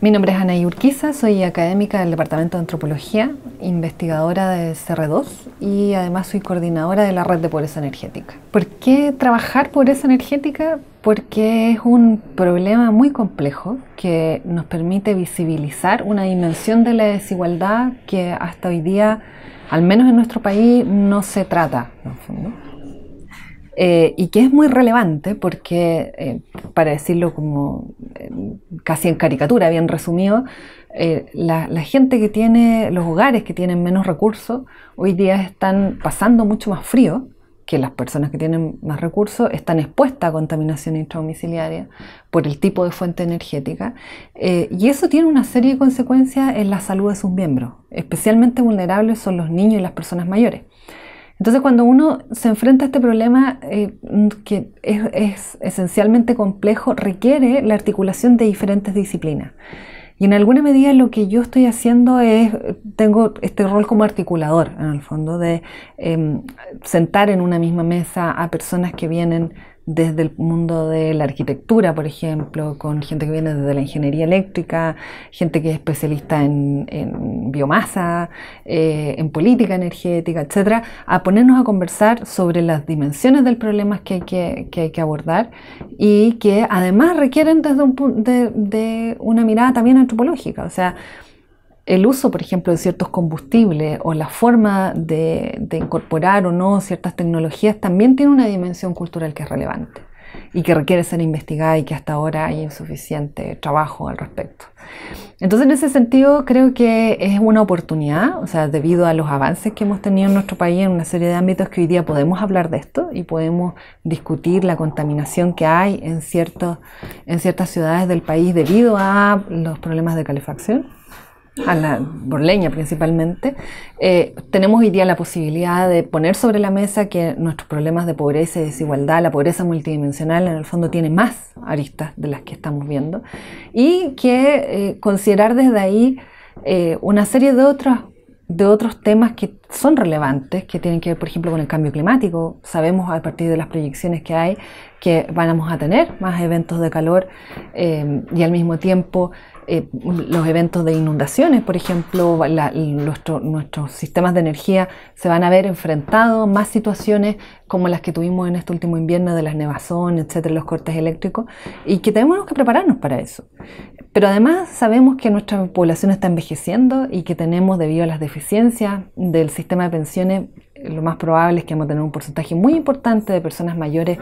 Mi nombre es Ana Urquiza, soy académica del Departamento de Antropología, investigadora de CR2 y además soy coordinadora de la Red de Pobreza Energética. ¿Por qué trabajar pobreza energética? Porque es un problema muy complejo que nos permite visibilizar una dimensión de la desigualdad que hasta hoy día, al menos en nuestro país, no se trata. Eh, y que es muy relevante porque, eh, para decirlo como casi en caricatura, bien resumido, eh, la, gente que tiene, los hogares que tienen menos recursos, hoy día están pasando mucho más frío que las personas que tienen más recursos, están expuestas a contaminación intradomiciliaria por el tipo de fuente energética. Eh, y eso tiene una serie de consecuencias en la salud de sus miembros. Especialmente vulnerables son los niños y las personas mayores. Entonces cuando uno se enfrenta a este problema eh, mm, que es, esencialmente complejo, requiere la articulación de diferentes disciplinas. Y en alguna medida lo que yo estoy haciendo es, tengo este rol como articulador, en el fondo, de em, sentar en una misma mesa a personas que vienen desde el mundo de la arquitectura, por ejemplo, con gente que viene desde la ingeniería eléctrica, gente que es especialista en, biomasa, eh, en política energética, etcétera, a ponernos a conversar sobre las dimensiones del problema que hay que, que, hay que abordar y que además requieren desde un, de, de una mirada también antropológica. O sea, el uso, por ejemplo, de ciertos combustibles o la forma de, incorporar o no ciertas tecnologías también tiene una dimensión cultural que es relevante y que requiere ser investigada y que hasta ahora hay insuficiente trabajo al respecto. Entonces, en ese sentido, creo que es una oportunidad, o sea, debido a los avances que hemos tenido en nuestro país en una serie de ámbitos que hoy día podemos hablar de esto y podemos discutir la contaminación que hay en ciertas ciudades del país debido a los problemas de calefacción a la borleña principalmente, eh, tenemos hoy día la posibilidad de poner sobre la mesa que nuestros problemas de pobreza y desigualdad, la pobreza multidimensional, en el fondo tiene más aristas de las que estamos viendo, y que eh, considerar desde ahí eh, una serie de otros, de otros temas que son relevantes, que tienen que ver, por ejemplo, con el cambio climático. Sabemos a partir de las proyecciones que hay que vamos a tener más eventos de calor eh, y al mismo tiempo eh, los eventos de inundaciones, por ejemplo, nuestros sistemas de energía se van a ver enfrentados más situaciones como las que tuvimos en este último invierno de las nevazones, etcétera, los cortes eléctricos, y que tenemos que prepararnos para eso. Pero además sabemos que nuestra población está envejeciendo y que tenemos, debido a las deficiencias del sistema de pensiones, lo más probable es que vamos a tener un porcentaje muy importante de personas mayores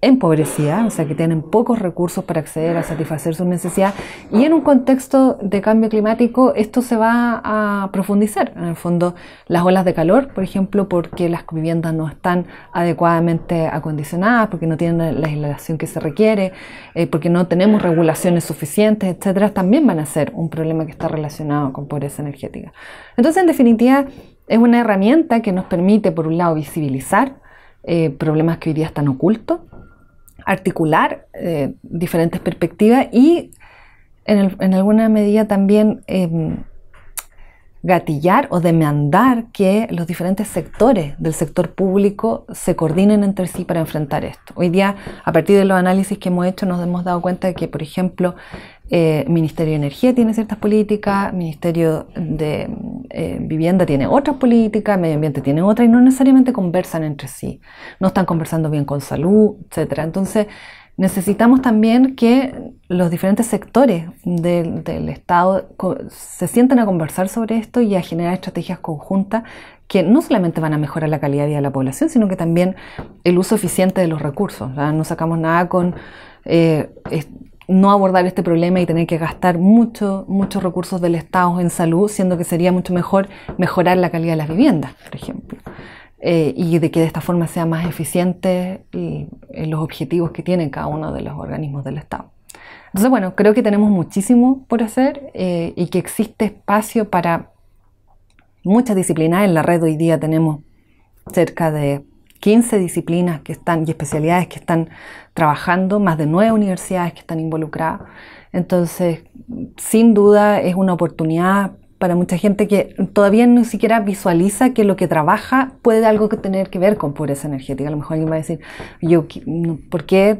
en o sea, que tienen pocos recursos para acceder a satisfacer sus necesidades. Y en un contexto de cambio climático, esto se va a profundizar. En el fondo, las olas de calor, por ejemplo, porque las viviendas no están adecuadamente acondicionadas, porque no tienen la legislación que se requiere, eh, porque no tenemos regulaciones suficientes, etcétera, también van a ser un problema que está relacionado con pobreza energética. Entonces, en definitiva, es una herramienta que nos permite, por un lado, visibilizar eh, problemas que hoy día están ocultos articular eh, diferentes perspectivas y en, alguna medida también em, gatillar o demandar que los diferentes sectores del sector público se coordinen entre sí para enfrentar esto. Hoy día, a partir de los análisis que hemos hecho, nos hemos dado cuenta de que, por ejemplo, el eh, Ministerio de Energía tiene ciertas políticas, Ministerio de eh, Vivienda tiene otras políticas, Medio Ambiente tiene otras, y no necesariamente conversan entre sí. No están conversando bien con salud, etc. Entonces, necesitamos también que los diferentes sectores del, Estado se sienten a conversar sobre esto y a generar estrategias conjuntas que no solamente van a mejorar la calidad de vida de la población, sino que también el uso eficiente de los recursos. No sacamos nada con eh, no abordar este problema y tener que gastar mucho, muchos recursos del Estado en salud, siendo que sería mucho mejor mejorar la calidad de las viviendas, por ejemplo. Eh, y de que de esta forma sea más eficientes eh, los objetivos que tiene cada uno de los organismos del Estado. Entonces, bueno, creo que tenemos muchísimo por hacer eh, y que existe espacio para muchas disciplinas. En la red hoy día tenemos cerca de 15 disciplinas que están y especialidades que están trabajando, más de nueve universidades que están involucradas. Entonces, sin duda es una oportunidad para mucha gente que todavía ni siquiera visualiza que lo que trabaja puede algo que tener que ver con pobreza energética. A lo mejor alguien va a decir, yo, ¿por qué?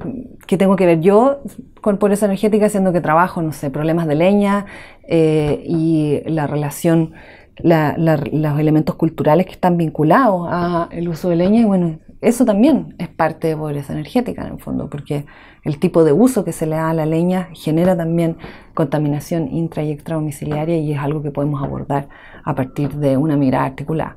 tengo que ver yo con pobreza energética siendo que trabajo, no sé, problemas de leña eh, y la relación, la, los elementos culturales que están vinculados al uso de leña? Y bueno, eso también es parte de pobreza energética en el fondo, porque el tipo de uso que se le da a la leña genera también contaminación intra y extra domiciliaria y es algo que podemos abordar a partir de una mirada articulada.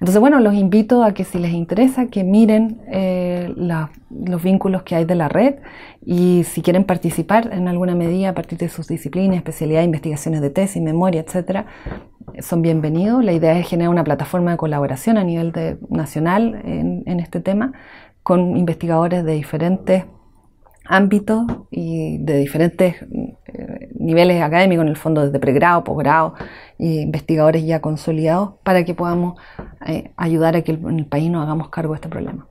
Entonces, bueno, los invito a que si les interesa, que miren eh, los vínculos que hay de la red y si quieren participar en alguna medida a partir de sus disciplinas, especialidades, investigaciones de tesis, memoria, etcétera, son bienvenidos. La idea es generar una plataforma de colaboración a nivel de, nacional en, este tema con investigadores de diferentes ámbitos y de diferentes eh, niveles académicos, en el fondo desde pregrado, posgrado, y investigadores ya consolidados para que podamos eh, ayudar a que en el país nos hagamos cargo de este problema.